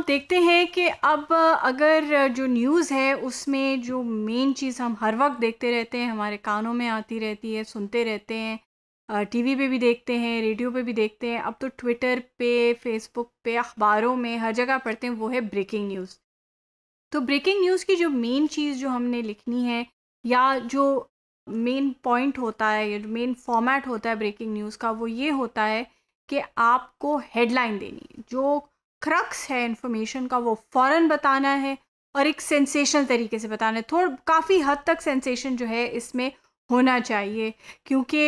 हम देखते हैं कि अब अगर जो न्यूज़ है उसमें जो मेन चीज़ हम हर वक्त देखते रहते हैं हमारे कानों में आती रहती है सुनते रहते हैं टीवी पे भी देखते हैं रेडियो पे भी देखते हैं अब तो ट्विटर पे फेसबुक पे अखबारों में हर जगह पढ़ते हैं वो है ब्रेकिंग न्यूज़ तो ब्रेकिंग न्यूज़ की जो मेन चीज़ जो हमने लिखनी है या जो मेन पॉइंट होता है या जो मेन फॉर्मेट होता है ब्रेकिंग न्यूज़ का वो ये होता है कि आपको हेडलाइन देनी जो क्रक्स है इन्फॉर्मेशन का वो फ़ौर बताना है और एक सेंसेशनल तरीके से बताना है थोड़ा काफ़ी हद तक सेंसेशन जो है इसमें होना चाहिए क्योंकि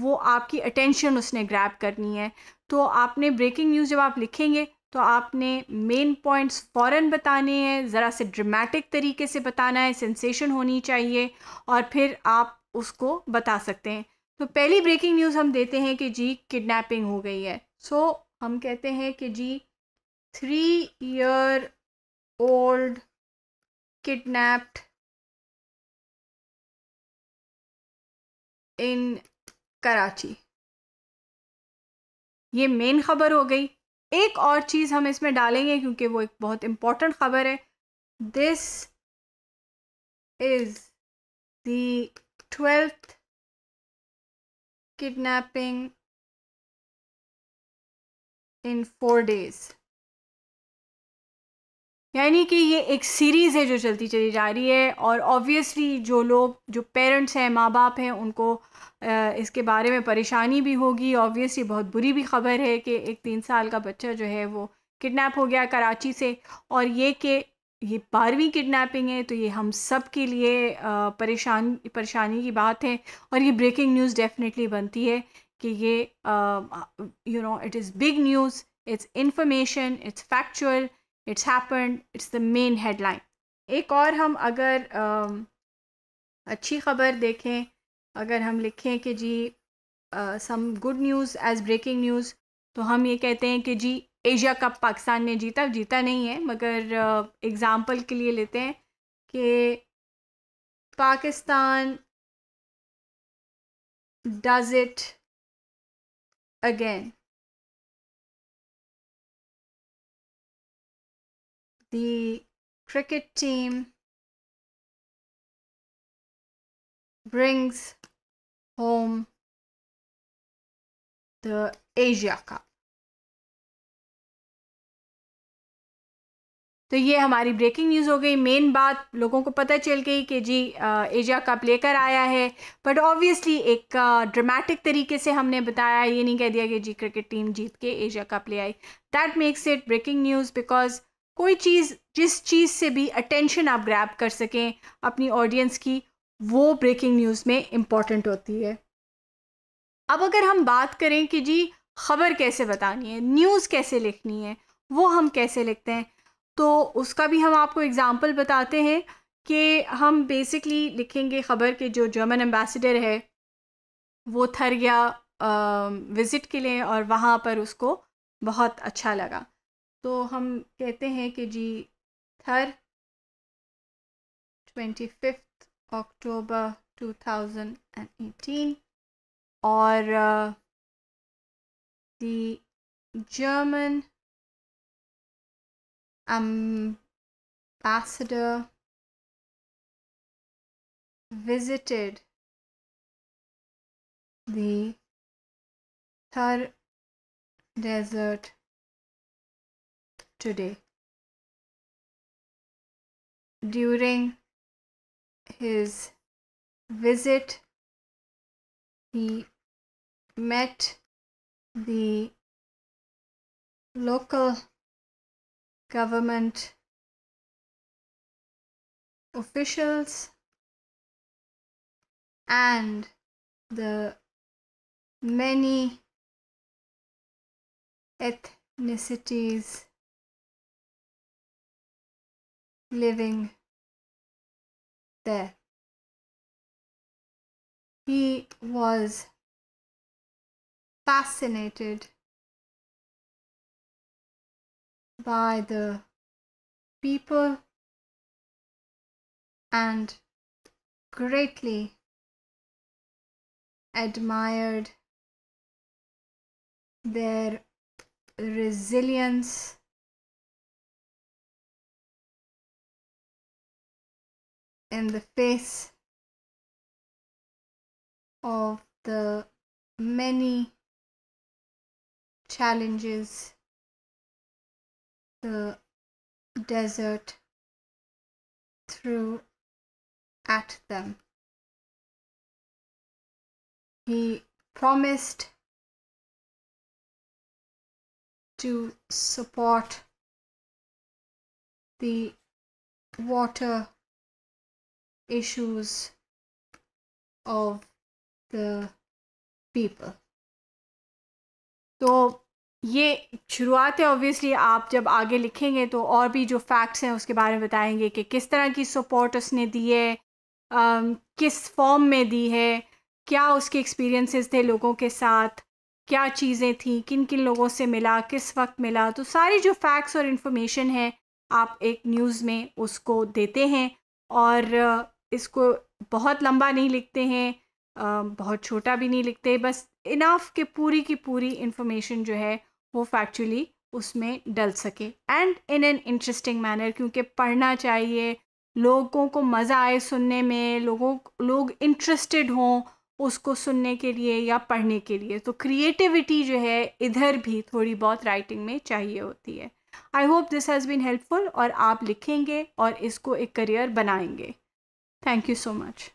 वो आपकी अटेंशन उसने ग्रैब करनी है तो आपने ब्रेकिंग न्यूज़ जब आप लिखेंगे तो आपने मेन पॉइंट्स फ़ौर बताने हैं ज़रा से ड्रामेटिक तरीके से बताना है सेंसेशन होनी चाहिए और फिर आप उसको बता सकते हैं तो पहली ब्रेकिंग न्यूज़ हम देते हैं कि जी किडनैपिंग हो गई है सो so, हम कहते हैं कि जी three year old kidnapped in Karachi ये मेन खबर हो गई एक और चीज़ हम इसमें डालेंगे क्योंकि वो एक बहुत इम्पोर्टेंट खबर है this is the twelfth kidnapping in four days यानी कि ये एक सीरीज़ है जो चलती चली जा रही है और ऑब्वियसली जो लोग जो पेरेंट्स हैं माँ बाप हैं उनको इसके बारे में परेशानी भी होगी ऑब्वियसली बहुत बुरी भी खबर है कि एक तीन साल का बच्चा जो है वो किडनैप हो गया कराची से और ये कि ये बारहवीं किडनैपिंग है तो ये हम सब के लिए परेशान परेशानी की बात है और ये ब्रेकिंग न्यूज़ डेफिनेटली बनती है कि ये you know it is big news it's information it's factual it's happen it's the main headline एक और हम अगर uh, अच्छी खबर देखें अगर हम लिखें कि जी some good news as breaking news तो हम ये कहते हैं कि जी एशिया कप पाकिस्तान ने जीता जीता नहीं है मगर एग्ज़ाम्पल के लिए लेते हैं कि Pakistan does it again the cricket team brings home the Asia cup तो ये हमारी ब्रेकिंग न्यूज़ हो गई मेन बात लोगों को पता चल गई कि जी एशिया कप लेकर आया है बट ऑब्वियसली एक ड्रामेटिक तरीके से हमने बताया ये नहीं कह दिया कि जी क्रिकेट टीम जीत के एशिया कप ले आई that makes it breaking news because कोई चीज़ जिस चीज़ से भी अटेंशन आप ग्रैब कर सकें अपनी ऑडियंस की वो ब्रेकिंग न्यूज़ में इम्पॉर्टेंट होती है अब अगर हम बात करें कि जी खबर कैसे बतानी है न्यूज़ कैसे लिखनी है वो हम कैसे लिखते हैं तो उसका भी हम आपको एग्ज़ाम्पल बताते हैं कि हम बेसिकली लिखेंगे ख़बर के जो जर्मन एम्बेसडर है वो थर गया विज़िट के लिए और वहाँ पर उसको बहुत अच्छा लगा तो हम कहते हैं कि जी थर 25 अक्टूबर 2018 और the German ambassador visited the desert today. During his visit, he met the local government officials and the many ethnicities living death. He was fascinated by the people and greatly admired their resilience In the face of the many challenges the desert threw at them. He promised to support the water issues of the people तो ये शुरुआत है obviously आप जब आगे लिखेंगे तो और भी जो फैक्ट्स हैं उसके बारे में बताएंगे कि किस तरह की सपोर्ट उसने दी है um, किस फॉर्म में दी है क्या उसके एक्सपीरियंसेस थे लोगों के साथ क्या चीज़ें थीं किन किन लोगों से मिला किस वक्त मिला तो सारी जो फैक्ट्स और इन्फॉर्मेशन है आप एक न्यूज़ में उसको देते हैं और इसको बहुत लंबा नहीं लिखते हैं बहुत छोटा भी नहीं लिखते बस इनाफ के पूरी की पूरी इन्फॉर्मेशन जो है वो फैक्चुअली उसमें डल सके and in an interesting manner क्योंकि पढ़ना चाहिए लोगों को मज़ा आए सुनने में लोगों लोग इंटरेस्टेड हों उसको सुनने के लिए या पढ़ने के लिए तो क्रिएटिविटी जो है इधर भी थोड़ी बहुत राइटिंग में चाहिए होती है I hope this has been helpful और आप लिखेंगे और इसको एक करियर बनाएंगे Thank you so much.